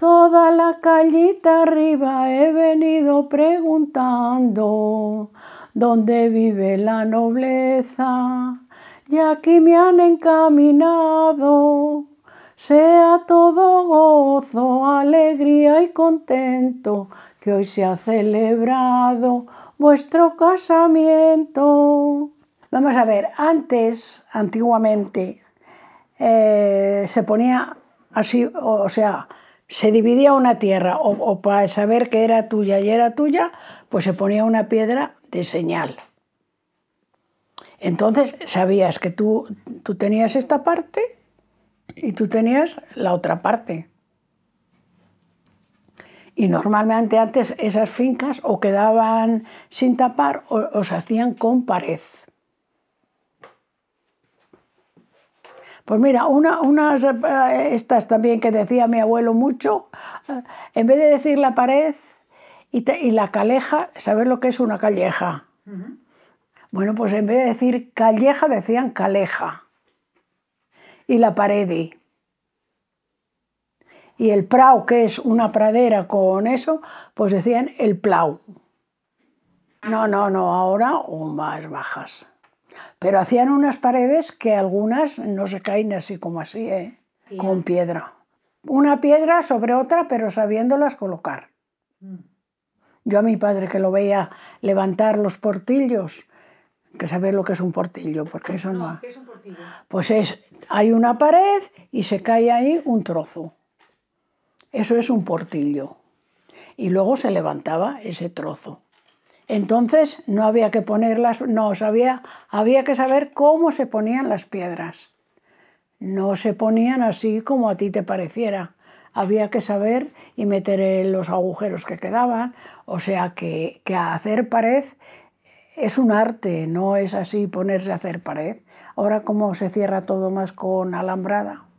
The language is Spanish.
Toda la callita arriba he venido preguntando dónde vive la nobleza. Y aquí me han encaminado. Sea todo gozo, alegría y contento, que hoy se ha celebrado vuestro casamiento. Vamos a ver, antes, antiguamente, eh, se ponía así, o sea, se dividía una tierra o, para saber que era tuya y era tuya, pues se ponía una piedra de señal. Entonces sabías que tú, tú tenías esta parte y tú tenías la otra parte. Y normalmente antes esas fincas o quedaban sin tapar o, o se hacían con pared. Pues mira, unas eh, estas también que decía mi abuelo mucho, eh, en vez de decir la pared y, la caleja, ¿sabes lo que es una calleja? Bueno, pues en vez de decir calleja, decían caleja. Y la pared. Y el prau, que es una pradera con eso, pues decían el plau. No, no, no, ahora o más bajas. Pero hacían unas paredes que algunas no se caen así como así, ¿eh? con piedra. Una piedra sobre otra, pero sabiéndolas colocar. Mm. Yo a mi padre que lo veía levantar los portillos, que saber lo que es un portillo, porque eso no. ¿Qué es un portillo? Pues es, hay una pared y se cae ahí un trozo. Eso es un portillo. Y luego se levantaba ese trozo. Entonces no había que ponerlas, no, había, había que saber cómo se ponían las piedras. No se ponían así como a ti te pareciera. Había que saber y meter los agujeros que quedaban. O sea que, que hacer pared es un arte, no es así ponerse a hacer pared. Ahora cómo se cierra todo más con alambrada.